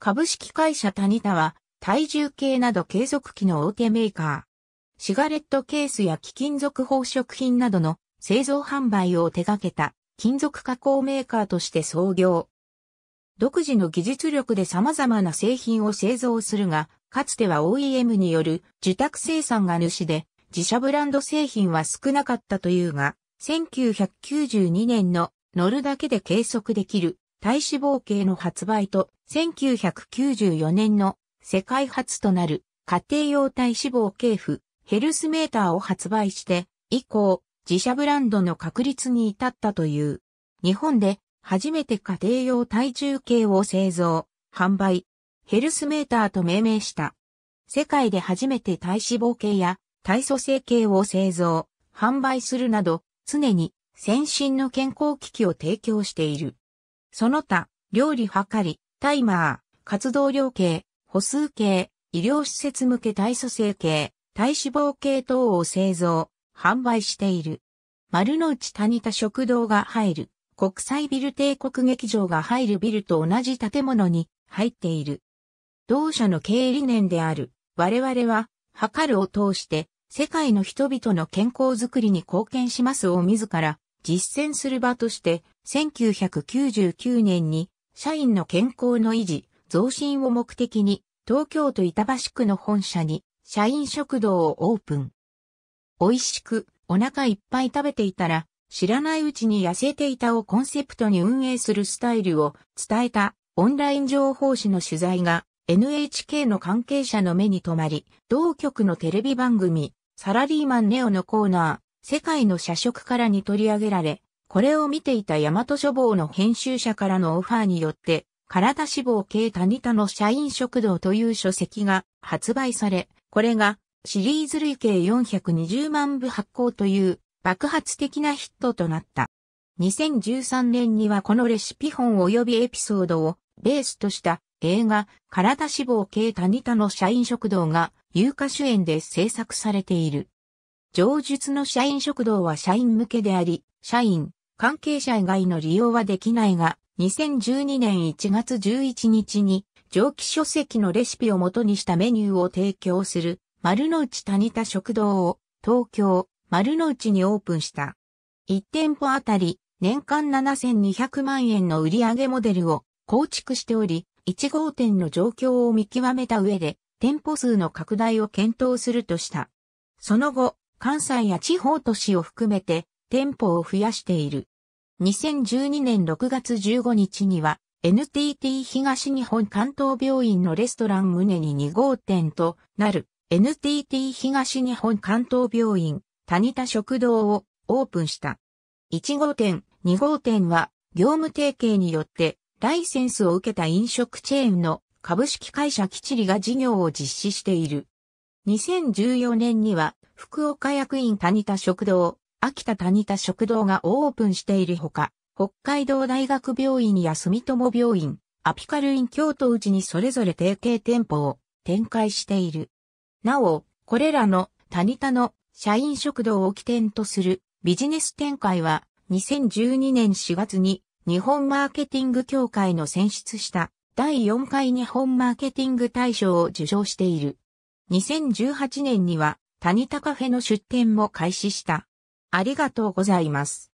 株式会社タニタは、体重計など継続機の大手メーカー。シガレットケースや貴金属宝飾品などの製造販売を手掛けた金属加工メーカーとして創業。独自の技術力で様々な製品を製造するが、かつては OEM による受託生産が主で、自社ブランド製品は少なかったというが、1992年の乗るだけで計測できる体脂肪計の発売と1994年の世界初となる家庭用体脂肪計譜ヘルスメーターを発売して以降自社ブランドの確立に至ったという。日本で初めて家庭用体重計を製造、販売、ヘルスメーターと命名した。世界で初めて体脂肪計や体組成計を製造、販売するなど常に先進の健康機器を提供している。その他、料理計り、タイマー、活動量計、歩数計、医療施設向け体組成計、体脂肪計等を製造、販売している。丸の内谷田食堂が入る、国際ビル帝国劇場が入るビルと同じ建物に入っている。同社の経営理念である、我々は、測るを通して、世界の人々の健康づくりに貢献しますを自ら実践する場として、1999年に社員の健康の維持、増進を目的に、東京都板橋区の本社に社員食堂をオープン。美味しくお腹いっぱい食べていたら、知らないうちに痩せていたをコンセプトに運営するスタイルを伝えたオンライン情報誌の取材が NHK の関係者の目に留まり、同局のテレビ番組、サラリーマンネオのコーナー、世界の社食からに取り上げられ、これを見ていた大和書房の編集者からのオファーによって、体脂肪系谷田の社員食堂という書籍が発売され、これがシリーズ累計420万部発行という爆発的なヒットとなった。2013年にはこのレシピ本及びエピソードをベースとした映画体脂肪系谷田の社員食堂が有価主演で制作されている。上述の社員食堂は社員向けであり、社員、関係者以外の利用はできないが、2012年1月11日に、蒸気書籍のレシピを元にしたメニューを提供する、丸の内谷田食堂を、東京、丸の内にオープンした。1店舗あたり、年間7200万円の売上モデルを構築しており、1号店の状況を見極めた上で、店舗数の拡大を検討するとした。その後、関西や地方都市を含めて店舗を増やしている。2012年6月15日には NTT 東日本関東病院のレストラン胸に2号店となる NTT 東日本関東病院谷田食堂をオープンした。1号店、2号店は業務提携によってライセンスを受けた飲食チェーンの株式会社キチリが事業を実施している。2014年には福岡役員谷田食堂、秋田谷田食堂がオープンしているほか、北海道大学病院や住友病院、アピカル院京都うちにそれぞれ提携店舗を展開している。なお、これらの谷田の社員食堂を起点とするビジネス展開は2012年4月に日本マーケティング協会の選出した第4回日本マーケティング大賞を受賞している。2018年には谷田カフェの出店も開始した。ありがとうございます。